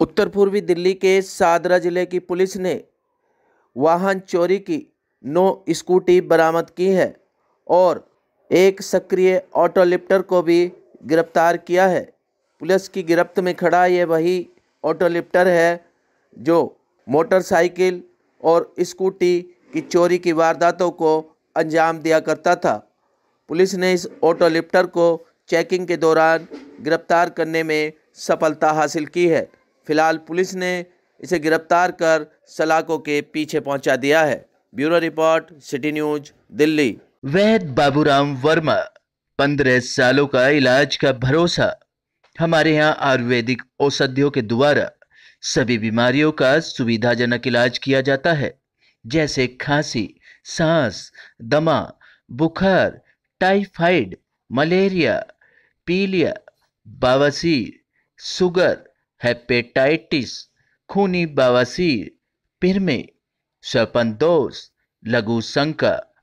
उत्तर पूर्वी दिल्ली के सादरा जिले की पुलिस ने वाहन चोरी की नौ स्कूटी बरामद की है और एक सक्रिय ऑटो लिफ्टर को भी गिरफ्तार किया है पुलिस की गिरफ्त में खड़ा ये वही ऑटो लिफ्टर है जो मोटरसाइकिल और स्कूटी की चोरी की वारदातों को अंजाम दिया करता था पुलिस ने इस ऑटो लिफ्टर को चेकिंग के दौरान गिरफ्तार करने में सफलता हासिल की है फिलहाल पुलिस ने इसे गिरफ्तार कर सलाखों के पीछे पहुंचा दिया है bureau report city news Delhi Vaid Baburam Verma पंद्रह सालों का इलाज का भरोसा हमारे यहाँ आयुर्वेदिक औषधियों के द्वारा सभी बीमारियों का सुविधाजनक इलाज किया जाता है जैसे खांसी सांस दमा बुखार टाइफाइड मलेरिया पीलिया बावासीर सुगर हेपेटाइटिस खूनी बावासीर पिरमे स्वपन दोष लघु शंका